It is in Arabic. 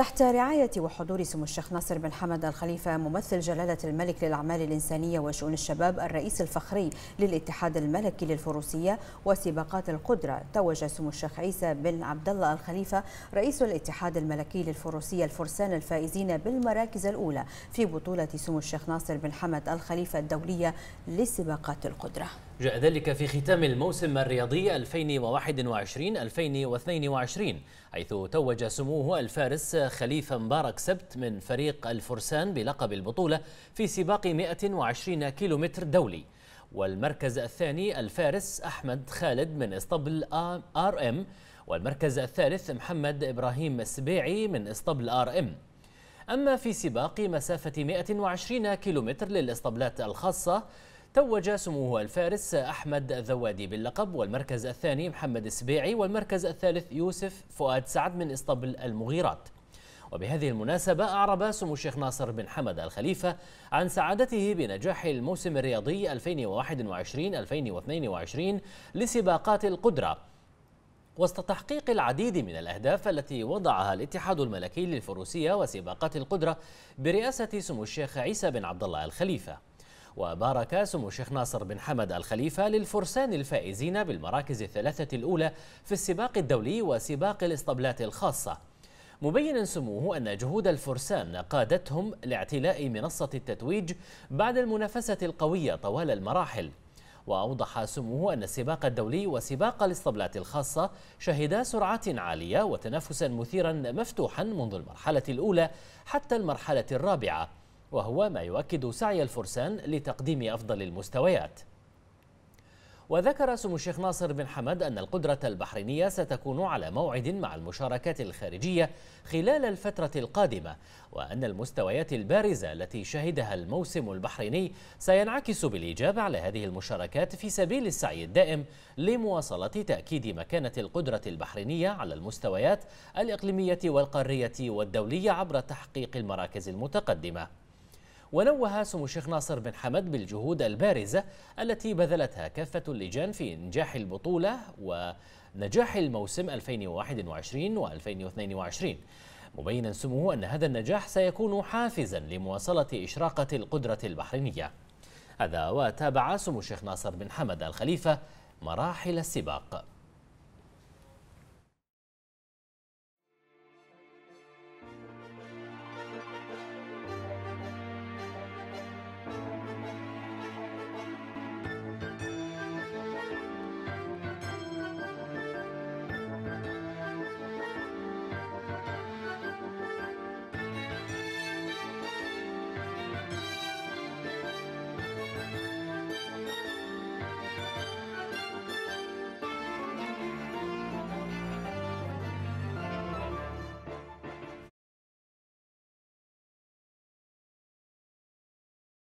تحت رعاية وحضور سمو الشيخ ناصر بن حمد الخليفة ممثل جلالة الملك للأعمال الإنسانية وشؤون الشباب الرئيس الفخري للاتحاد الملكي للفروسية وسباقات القدرة توج سمو الشيخ عيسى بن عبد الله الخليفة رئيس الاتحاد الملكي للفروسية الفرسان الفائزين بالمراكز الأولى في بطولة سمو الشيخ ناصر بن حمد الخليفة الدولية لسباقات القدرة جاء ذلك في ختام الموسم الرياضي 2021-2022 حيث توج سموه الفارس خليفة مبارك سبت من فريق الفرسان بلقب البطولة في سباق 120 كيلومتر دولي والمركز الثاني الفارس أحمد خالد من اسطبل آر إم والمركز الثالث محمد إبراهيم السبيعي من اسطبل آر إم أما في سباق مسافة 120 كيلومتر للإسطبلات الخاصة توج سموه الفارس أحمد الذوادي باللقب والمركز الثاني محمد السبيعي والمركز الثالث يوسف فؤاد سعد من إسطبل المغيرات وبهذه المناسبة أعرب سمو الشيخ ناصر بن حمد الخليفة عن سعادته بنجاح الموسم الرياضي 2021-2022 لسباقات القدرة وسط تحقيق العديد من الأهداف التي وضعها الاتحاد الملكي للفروسية وسباقات القدرة برئاسة سمو الشيخ عيسى بن عبد الله الخليفة وبارك سمو الشيخ ناصر بن حمد الخليفة للفرسان الفائزين بالمراكز الثلاثة الأولى في السباق الدولي وسباق الإسطبلات الخاصة مبينا سموه أن جهود الفرسان قادتهم لاعتلاء منصة التتويج بعد المنافسة القوية طوال المراحل وأوضح سموه أن السباق الدولي وسباق الاسطبلات الخاصة شهدا سرعات عالية وتنافسا مثيرا مفتوحا منذ المرحلة الأولى حتى المرحلة الرابعة وهو ما يؤكد سعي الفرسان لتقديم أفضل المستويات وذكر سمو الشيخ ناصر بن حمد أن القدرة البحرينية ستكون على موعد مع المشاركات الخارجية خلال الفترة القادمة وأن المستويات البارزة التي شهدها الموسم البحريني سينعكس بالإيجاب على هذه المشاركات في سبيل السعي الدائم لمواصلة تأكيد مكانة القدرة البحرينية على المستويات الإقليمية والقارية والدولية عبر تحقيق المراكز المتقدمة ونوه سمو الشيخ ناصر بن حمد بالجهود البارزة التي بذلتها كافة اللجان في إنجاح البطولة ونجاح الموسم 2021 و2022 مبينا سموه أن هذا النجاح سيكون حافزا لمواصلة إشراقة القدرة البحرينية هذا وتابع سمو الشيخ ناصر بن حمد الخليفة مراحل السباق